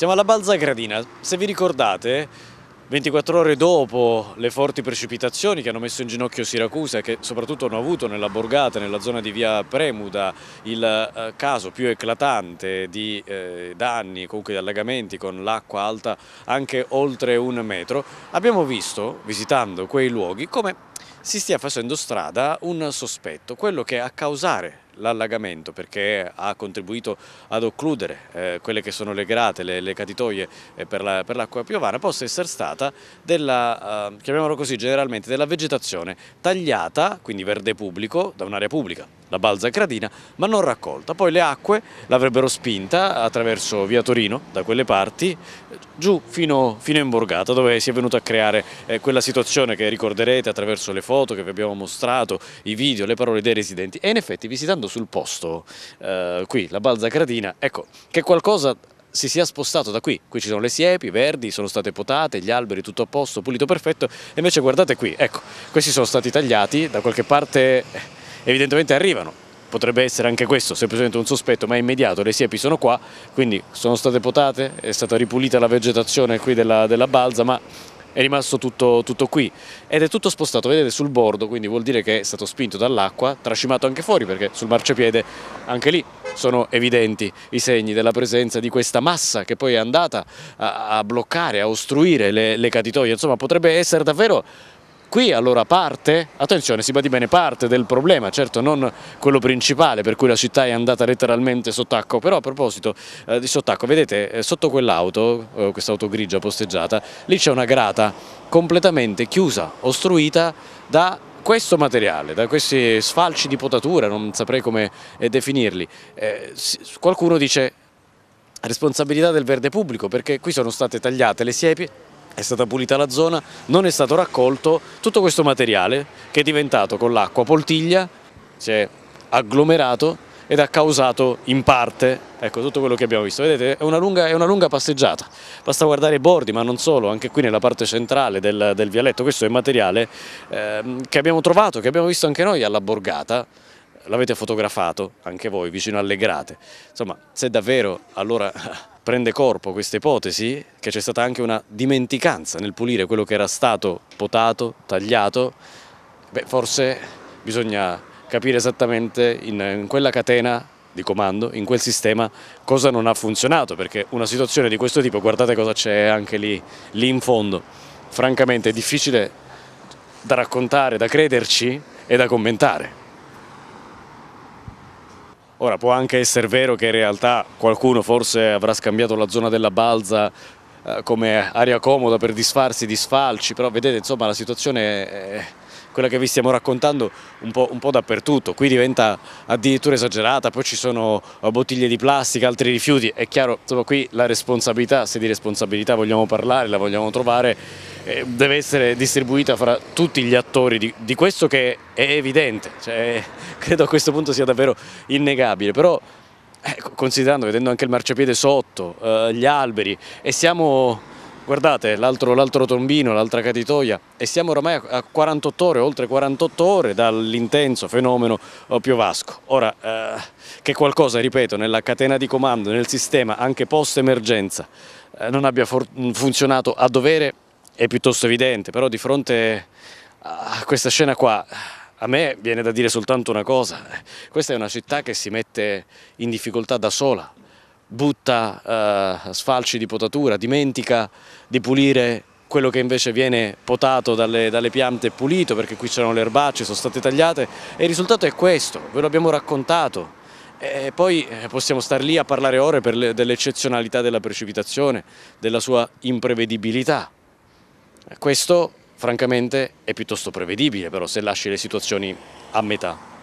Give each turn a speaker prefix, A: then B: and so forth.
A: Siamo alla Balzagradina, se vi ricordate 24 ore dopo le forti precipitazioni che hanno messo in ginocchio Siracusa che soprattutto hanno avuto nella borgata, nella zona di via Premuda, il eh, caso più eclatante di eh, danni, comunque di allagamenti con l'acqua alta anche oltre un metro, abbiamo visto, visitando quei luoghi, come si stia facendo strada un sospetto, quello che a causare l'allagamento perché ha contribuito ad occludere eh, quelle che sono le grate, le, le catitoie eh, per, l'acqua la, piovana, possa essere stata della, eh, chiamiamolo così generalmente, della vegetazione tagliata, quindi verde pubblico, da un'area pubblica, la balza gradina, ma non raccolta. Poi le acque l'avrebbero spinta attraverso via Torino, da quelle parti, giù fino, fino a Imborgata, dove si è venuta a creare eh, quella situazione che ricorderete attraverso le foto che vi abbiamo mostrato, i video, le parole dei residenti. E in effetti visitando sul posto, eh, qui la Balza Balzacradina, ecco, che qualcosa si sia spostato da qui, qui ci sono le siepi, i verdi, sono state potate, gli alberi tutto a posto, pulito perfetto, e invece guardate qui, ecco, questi sono stati tagliati, da qualche parte evidentemente arrivano, potrebbe essere anche questo semplicemente un sospetto ma è immediato, le siepi sono qua quindi sono state potate, è stata ripulita la vegetazione qui della, della balza ma è rimasto tutto, tutto, qui ed è tutto spostato, vedete, sul bordo, quindi vuol dire che è stato spinto dall'acqua, trascimato anche fuori perché sul marciapiede anche lì sono evidenti i segni della presenza di questa massa che poi è andata a, a bloccare, a ostruire le, le catitoie, insomma potrebbe essere davvero Qui allora parte, attenzione si va di bene, parte del problema, certo non quello principale per cui la città è andata letteralmente sott'acqua, però a proposito eh, di sott'acqua, vedete eh, sotto quell'auto, eh, auto grigia posteggiata, lì c'è una grata completamente chiusa, ostruita da questo materiale, da questi sfalci di potatura, non saprei come eh, definirli, eh, qualcuno dice responsabilità del verde pubblico perché qui sono state tagliate le siepi è stata pulita la zona, non è stato raccolto tutto questo materiale che è diventato con l'acqua poltiglia, si è agglomerato ed ha causato in parte ecco, tutto quello che abbiamo visto. Vedete, è una, lunga, è una, lunga, passeggiata, basta guardare i bordi, ma non solo, anche qui nella parte centrale del, del vialetto, questo è materiale eh, che abbiamo trovato, che abbiamo visto anche noi alla borgata, l'avete fotografato anche voi vicino alle grate. Insomma, se davvero allora prende corpo questa ipotesi che c'è stata anche una dimenticanza nel pulire quello che era stato potato, tagliato, beh, forse bisogna capire esattamente in, in quella catena di comando, in quel sistema cosa non ha funzionato, perché una situazione di questo tipo, guardate cosa c'è anche lì, lì in fondo, francamente è difficile da raccontare, da crederci e da commentare. Ora può anche essere vero che in realtà qualcuno forse avrà scambiato la zona della balza eh, come aria comoda per disfarsi di sfalci, però vedete insomma la situazione è, quella che vi stiamo raccontando un po', un po', dappertutto, qui diventa addirittura esagerata, poi ci sono eh, bottiglie di plastica, altri rifiuti, è chiaro, insomma qui la responsabilità, se di responsabilità vogliamo parlare, la vogliamo trovare, eh, deve essere distribuita fra tutti gli attori di, di questo che è evidente, cioè, credo a questo punto sia davvero innegabile, però eh, considerando, vedendo anche il marciapiede sotto, eh, gli alberi e siamo Guardate, l'altro tombino, l'altra catitoia e siamo ormai a 48 ore, oltre 48 ore dall'intenso fenomeno piovasco. Ora, eh, che qualcosa, ripeto, nella catena di comando, nel sistema, anche post-emergenza, eh, non abbia funzionato a dovere è piuttosto evidente, però di fronte a questa scena qua a me viene da dire soltanto una cosa, questa è una città che si mette in difficoltà da sola, butta eh, sfalci di potatura, dimentica di pulire quello che invece viene potato dalle, dalle piante pulito perché qui c'erano le erbacce, sono state tagliate e il risultato è questo, ve lo abbiamo raccontato. E poi eh, possiamo star lì a parlare ore dell'eccezionalità della precipitazione, della sua imprevedibilità. Questo francamente è piuttosto prevedibile però se lasci le situazioni a metà.